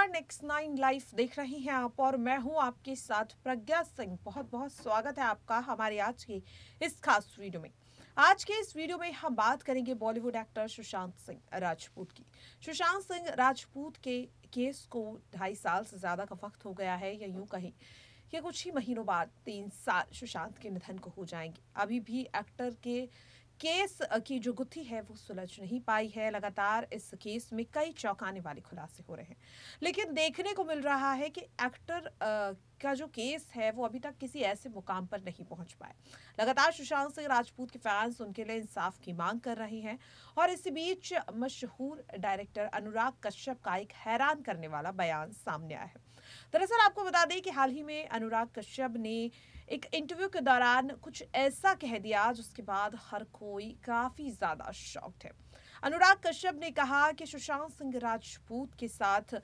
नमस्कार next nine life देख रहे हैं आप और मैं हूं आपके साथ प्रज्ञा सिंह बहुत बहुत स्वागत है आपका हमारे आज के इस खास वीडियो में आज के इस वीडियो में हम बात करेंगे बॉलीवुड एक्टर सुशांत सिंह राजपूत की सुशांत सिंह राजपूत के केस को ढाई साल से ज़्यादा का वक्त हो गया है या यूं कहें कि कुछ ही महीनों बाद तीन साल सुशांत के निधन को हो जाएंगे अभी भी एक्टर के केस की जो गुत्थी है वो सुलझ नहीं पाई है लगातार इस केस में कई चौंकाने वाले खुलासे हो रहे हैं लेकिन देखने को मिल रहा है कि एक्टर का जो केस है वो अभी तक किसी ऐसे मुकाम पर नहीं पहुंच पाए लगातार सुशांत सिंह राजपूत के फैंस उनके लिए इंसाफ की मांग कर रहे हैं और इसी बीच मशहूर डायरेक्टर अनुराग कश्यप का एक हैरान करने वाला बयान सामने आया है दरअसल आपको बता दें कि हाल ही में अनुराग कश्यप ने एक इंटरव्यू के दौरान कुछ ऐसा कह दिया जिसके बाद हर कोई काफ़ी ज़्यादा शॉक्ड है अनुराग कश्यप ने कहा कि सुशांत सिंह राजपूत के साथ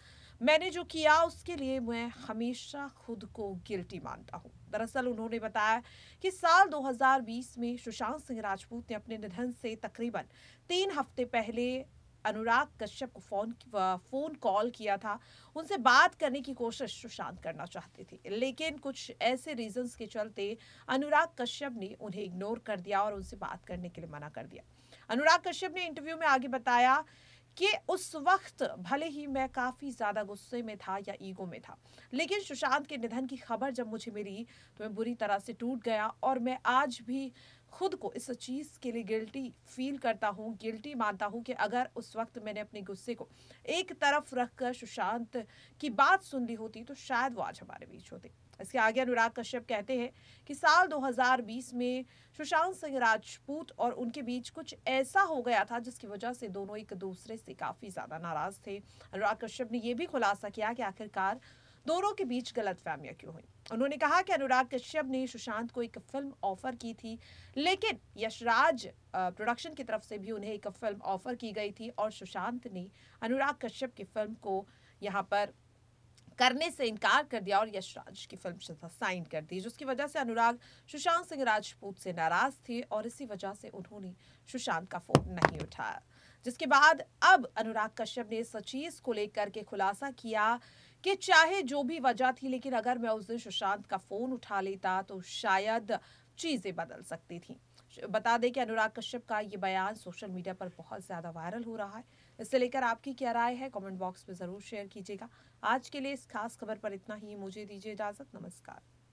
मैंने जो किया उसके लिए मैं हमेशा खुद को गिल्टी मानता हूँ दरअसल उन्होंने बताया कि साल 2020 में सुशांत सिंह राजपूत ने अपने निधन से तकरीबन तीन हफ्ते पहले अनुराग कश्यप को फोन फ़ोन कॉल किया था उनसे बात करने की कोशिश सुशांत करना चाहते थे लेकिन कुछ ऐसे रीजंस के चलते अनुराग कश्यप ने उन्हें इग्नोर कर दिया और उनसे बात करने के लिए मना कर दिया अनुराग कश्यप ने इंटरव्यू में आगे बताया कि उस वक्त भले ही मैं काफ़ी ज़्यादा गुस्से में था या ईगो में था लेकिन सुशांत के निधन की खबर जब मुझे मिली तो मैं बुरी तरह से टूट गया और मैं आज भी खुद को इस चीज़ के लिए गिल्टी फील करता हूँ गिल्टी मानता हूँ कि अगर उस वक्त मैंने अपने गुस्से को एक तरफ रखकर सुशांत की बात सुन ली होती तो शायद वो आज हमारे बीच होते इसके आगे अनुराग कश्यप कहते हैं कि साल 2020 में सुशांत सिंह राजपूत और उनके बीच कुछ ऐसा हो गया था जिसकी वजह से दोनों एक दूसरे से काफ़ी ज़्यादा नाराज़ थे अनुराग कश्यप ने यह भी खुलासा किया कि आखिरकार दोनों के बीच गलत फहमियाँ क्यों हुई उन्होंने कहा कि अनुराग कश्यप ने सुशांत को एक फिल्म ऑफर की थी लेकिन यशराज प्रोडक्शन की तरफ से भी उन्हें एक फिल्म ऑफर की गई थी और सुशांत ने अनुराग कश्यप की फिल्म को यहाँ पर करने से इनकार कर दिया और यशराज की फिल्म साइन कर दी जिसकी वजह से अनुराग सुशांत सिंह राजपूत से नाराज थे और इसी वजह से उन्होंने सुशांत का फोन नहीं उठाया जिसके बाद अब अनुराग कश्यप ने इस चीज को लेकर के खुलासा किया कि चाहे जो भी वजह थी लेकिन अगर मैं उस दिन सुशांत का फ़ोन उठा लेता तो शायद चीज़ें बदल सकती थी बता दें कि अनुराग कश्यप का ये बयान सोशल मीडिया पर बहुत ज़्यादा वायरल हो रहा है इससे लेकर आपकी क्या राय है कमेंट बॉक्स में ज़रूर शेयर कीजिएगा आज के लिए इस खास खबर पर इतना ही मुझे दीजिए इजाज़त नमस्कार